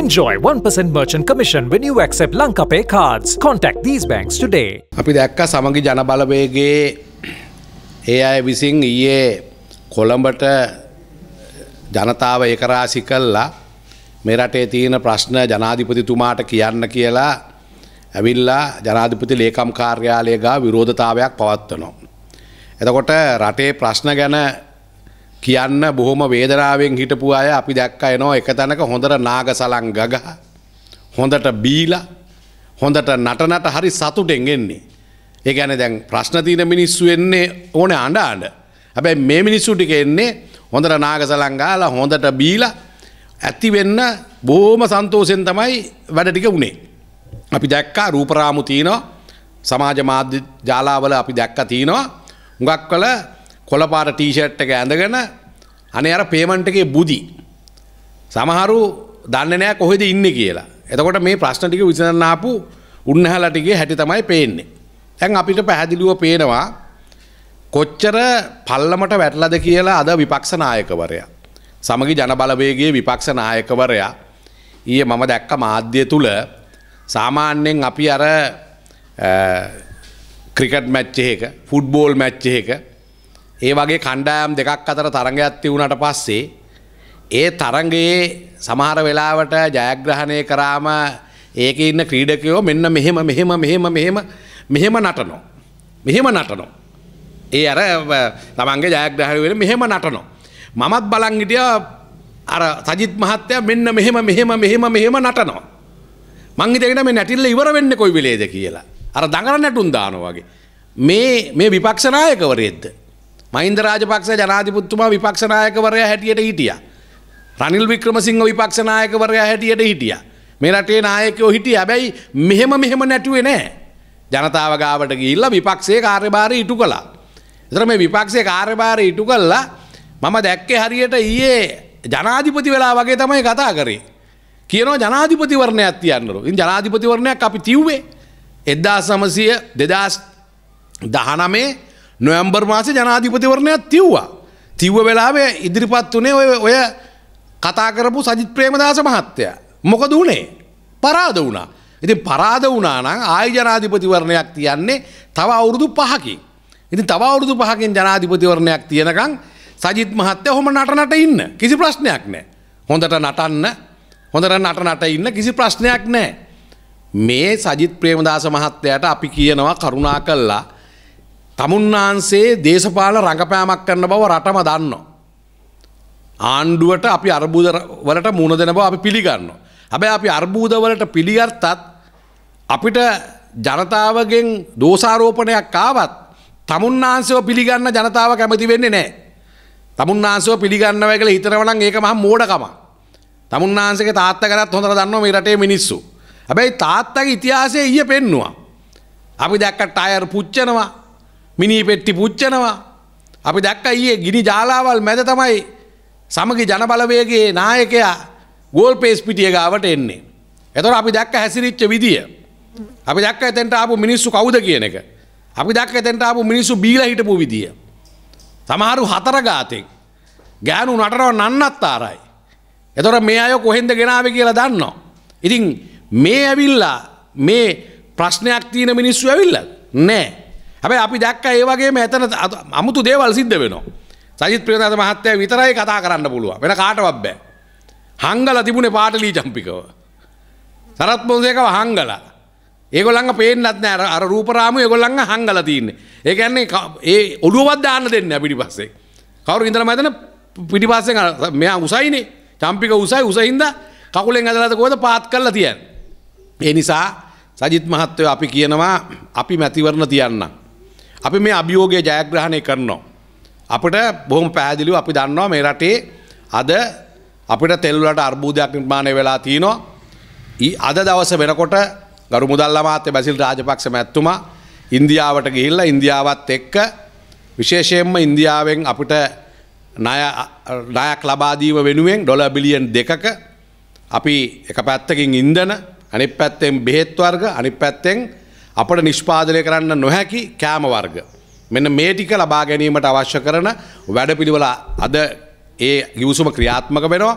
Enjoy 1% merchant commission when you accept ලංකපේ cards. Contact these banks today. අපි දැක්ක සමගි ජනබලවේගේ ඒ අය විසින් ඊයේ කොළඹට ජනතාව ඒකරාශි කල්ලා මේ රටේ තියෙන ප්‍රශ්න ජනාධිපතිතුමාට කියන්න කියලා ඇවිල්ලා ජනාධිපති ලේකම් කාර්යාලය ගා විරෝධතාවයක් පවත්වනවා. එතකොට රටේ ප්‍රශ්න ගැන කියන්න බොහොම වේදනාවෙන් හිටපු අය අපි දැක්ක එනවා එක තැනක හොඳට නාග සලං ගගහ හොඳට බීලා හොඳට නටනට හරි සතුටෙන් එන්නේ ඒ ගැන දැන් ප්‍රශ්නතින මිනිස්සු එන්නේ ඕන අඩ අඩ හැබැයි මේ මිනිස්සු ටික එන්නේ හොඳට නාග සලංගාලා හොඳට බීලා ඇතිවෙන්න බෝම සන්තෝසෙන් තමයි වැඩ ටික වුණේ අපි දැක්කා රූපරාමු තියනවා සමාජ මාධ්‍ය ජාලාවල අපි දැක්ක තියනවා උඟක් කළ කොළපාර ටීෂට් එක ඇඳගෙන අනේ අර පේමන්ට් එකේ බුදි. සමහරු දන්නේ නැහැ කොහෙද ඉන්නේ කියලා. එතකොට මේ ප්‍රශ්න ටික විසඳන්න ආපු උන්නහලා ටිකේ හැටි තමයි පේන්නේ. දැන් අපිට පැහැදිලිව පේනවා කොච්චර පල්ලමට වැටලාද කියලා අද විපක්ෂ නායකවරයා. සමගි ජනබලවේගයේ විපක්ෂ නායකවරයා ඊයේ මම දැක්ක මාධ්‍ය තුල සාමාන්‍යයෙන් අපි අර ක්‍රිකට් මැච්ච එක ෆුට්බෝල් මැච්ච එක ඒ වගේ කණ්ඩායම් දෙකක් අතර තරඟයක් තිවුණට පස්සේ ඒ තරඟයේ සමහර වෙලාවට ජයග්‍රහණය කරාම ඒක ඉන්න ක්‍රීඩකයෝ මෙන්න මෙහෙම මෙහෙම මෙහෙම මෙහෙම මෙහෙම නටනෝ. මෙහෙම නටනෝ. ඒ අර තමන්ගේ ජයග්‍රහණය මෙහෙම නටනෝ. මමත් බලංගිටිය අර සජිත් මහත්තය මෙන්න මෙහෙම මෙහෙම මෙහෙම මෙහෙම නටනවා. මංගිතගෙන මේ නැටිල්ල ඉවර වෙන්න කොයි වෙලේද කියලා. අර දඟර නැටුන් දානවා වගේ. මේ මේ විපක්ෂනායකවරයෙක්ද මහින්ද රාජපක්ෂ ජනාධිපතිතුමා විපක්ෂනායකවරයා හැටියට හිටියා. රනිල් වික්‍රමසිංහ විපක්ෂනායකවරයා හැටියට හිටියා. මේ රටේ නායකයෝ හිටිය හැබැයි මෙහෙම මෙහෙම නැටුවේ නෑ. ජනතාව ගාවට ගිහිල්ලා විපක්ෂයේ කාර්යභාරය ඉටු කළා. එතන මේ විපක්ෂයේ කාර්යභාරය ඉටු කළා මම දැක්කේ හරියට ඊයේ ජනාධිපති වෙලා වගේ තමයි කතා කරේ. කියනවා ජනාධිපතිවරණයක් තියන්නලු. ඉතින් ජනාධිපතිවරණයක් අපි තිව්වේ 1900 2019 නොයම්බර් මාස ජනාධිපතිවරණයක් තිව්වා. තිව්ව වෙලාවේ ඉදිරිපත් වනේ ඔය ඔය කතා කරපු සජිත් ප්‍රේමදාස මහත්තය. මොකද වනේ පරාද වුණා. ඉතින් පරාද වනානං ආය ජනාධිපතිවරණයක් තියන්නේ තව අවුරුදු පහකින්. ඉතින් තව අවුරුදු පහකින් ජනාධිපතිවරණයක් තියෙනකං සජිත් මහත්තය හොම නටනට ඉන්න කිසි ප්‍රශ්නයක් නෑ. හොඳට නටන්න හොඳට නටනට ඉන්න කිසි ප්‍රශ්නයක් නෑ. මේ සජිත් ප්‍රේමදාස මහත්තයට අපි කියනවා කරුණා කල්ලා තමුන්නාන්සේ දේශපාල රඟපෑමක් කරන බව රටම දන්න. ආණ්ඩුවට අපි අර්බුද වලට මුණ දෙන බව අපි පිළිගන්න. හැබැ අපි අර්බූදවලට පිළිගත්තත් අපිට ජනතාවගෙන් දෝසාරෝපණයක් කාවත් තමුන්නාන්සව පිළිගන්න ජනතාව කැමති වෙන්නේ නෑ. තමුන්නාන්සව පිළිගන්න වැකල හිතරවන ඒක මහ මෝඩකම. තමුන්නාන්සක තාත්ත කරත් හොඳර දන්න මේ රටේ මිනිස්සු. හැබැයි තාත්තක ඉතිහාසය ඊය පෙන්නවා. අපි දැක්කට අයර් පුච්චනවා මිනී පෙට්ටි පුච්චනවා. අපි දැක්ක ඊයේ ගිනි ජාලාවල් මැද තමයි සමගි ජනබලවේගේ නායකයා ගෝල් පේස් පිටිය ගාවට එන්නේ. එතකොට අපි දැක්ක හැසිරිච්ච විදිය. අපි දැක්ක එතෙන්ට ආපු මිනිස්සු කවුද කියන එක. අපි දැක්ක එතෙන්ට ආපු මිනිස්සු බීලා හිටපු විදිය. සමහරු හතර ගාතෙක් ගෑනු නටරව නන්නත්තාරයි. එතොට මේ අය කොහෙන්ද ගෙනාව කියලා දන්නවා. ඉතින් මේ ඇවිල්ලා මේ ප්‍රශ්නයක් තියෙන මිනිස්සු ඇවිල්ල නෑ. හැබැයි අපි දැක්ක ඒ වගේම එතන අමුතු දේවල් සිද්ධ වෙනවා සජිත් ප්‍රේමදාස මහත්තයා විතරයි කතා කරන්න පුළුවන් වෙන කාටවත් බෑ හංගලා තිබුණේ පාටලී චම්පිකව සරත් පොන්සේකව හංගලා ඒගොල්ලන්ගේ පේන්නත් නෑ අර රූපරාමු ඒගොල්ලන්ගේ හංගලා තින්නේ ඒ කියන්නේ ඒ ඔළුවවත් දාන්න දෙන්නේ නැහැ පිටිපස්සේ කවුරු ඉඳලා මම හිතන්නේ පිටිපස්සෙන් මෙයා උසයිනේ චම්පික උසයි උසයින්ද කකුලෙන් ඇදලාද කොහෙද පාත් කරලා තියන්නේ ඒ නිසා සජිත් මහත්තයෝ අපි කියනවා අපි මැතිවරණ තියන්නම් අපි මේ අභියෝගය ජයග්‍රහණය කරනවා. අපට බොහොම පැහැදිලිව අපි දන්නවා මේ රටේ අද අපිට තෙල්වලට අර්බූදයක් නිර්මාණය වෙලා තියෙනවා. අද දවස වෙනකොට ගරු මුදල්ල මාත්‍ය බැසිල් රාජපක්ෂ මැත්තුමා ඉන්දියාවට ගිහිල්ලා ඉන්දියාවත් එක්ක විශේෂයෙන්ම ඉන්දියාවෙන් අපිට ණයක් ලබාදීම වෙනුවෙන් ඩොල බිලියන් දෙකක අපි එක පැත්තකින් ඉන්දන අනිත් පැත්තෙන් බෙහෙත් වර්ග අනිත් පැත්තෙන් අපට නිෂ්පාදනය කරන්න නොහැකි කෑම වර්ග. මෙන්න මේ ටික ලබා ගැනීමට අවශ්‍ය කරන වැඩපිළිවෙල අද ඒ යුසුම ක්‍රියාත්මක වෙනවා.